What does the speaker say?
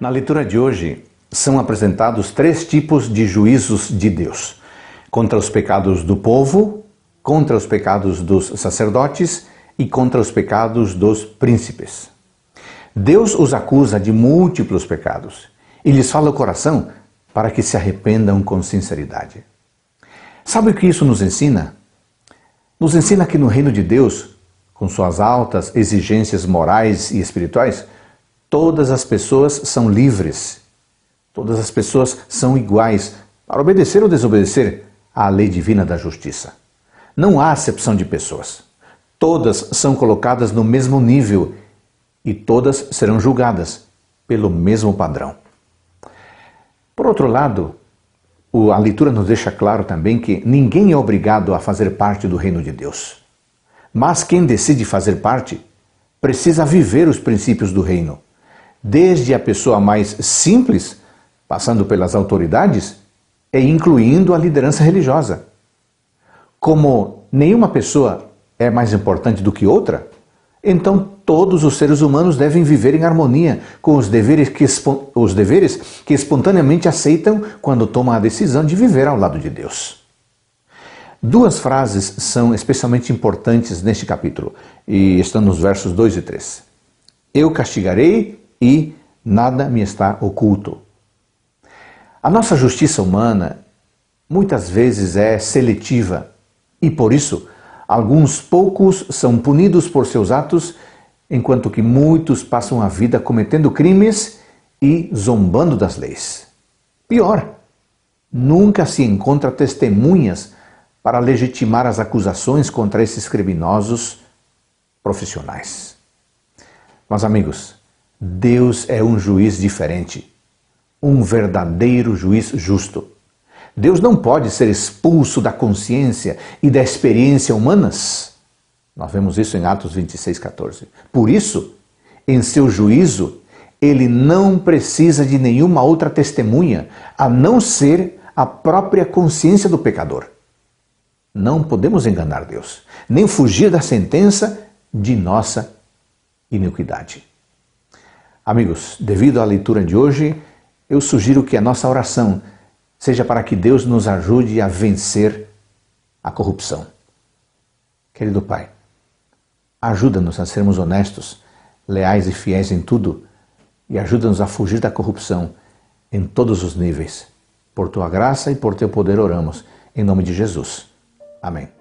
Na leitura de hoje, são apresentados três tipos de juízos de Deus: contra os pecados do povo, contra os pecados dos sacerdotes e contra os pecados dos príncipes. Deus os acusa de múltiplos pecados e lhes fala o coração para que se arrependam com sinceridade. Sabe o que isso nos ensina? Nos ensina que no reino de Deus, com suas altas exigências morais e espirituais, Todas as pessoas são livres. Todas as pessoas são iguais para obedecer ou desobedecer à lei divina da justiça. Não há acepção de pessoas. Todas são colocadas no mesmo nível e todas serão julgadas pelo mesmo padrão. Por outro lado, a leitura nos deixa claro também que ninguém é obrigado a fazer parte do reino de Deus. Mas quem decide fazer parte precisa viver os princípios do reino desde a pessoa mais simples, passando pelas autoridades, e é incluindo a liderança religiosa. Como nenhuma pessoa é mais importante do que outra, então todos os seres humanos devem viver em harmonia com os deveres que, os deveres que espontaneamente aceitam quando tomam a decisão de viver ao lado de Deus. Duas frases são especialmente importantes neste capítulo e estão nos versos 2 e 3. Eu castigarei e nada me está oculto. A nossa justiça humana muitas vezes é seletiva e por isso alguns poucos são punidos por seus atos, enquanto que muitos passam a vida cometendo crimes e zombando das leis. Pior, nunca se encontra testemunhas para legitimar as acusações contra esses criminosos profissionais. Mas, amigos, Deus é um juiz diferente, um verdadeiro juiz justo. Deus não pode ser expulso da consciência e da experiência humanas. Nós vemos isso em Atos 26, 14. Por isso, em seu juízo, ele não precisa de nenhuma outra testemunha, a não ser a própria consciência do pecador. Não podemos enganar Deus, nem fugir da sentença de nossa iniquidade. Amigos, devido à leitura de hoje, eu sugiro que a nossa oração seja para que Deus nos ajude a vencer a corrupção. Querido Pai, ajuda-nos a sermos honestos, leais e fiéis em tudo e ajuda-nos a fugir da corrupção em todos os níveis. Por tua graça e por teu poder oramos, em nome de Jesus. Amém.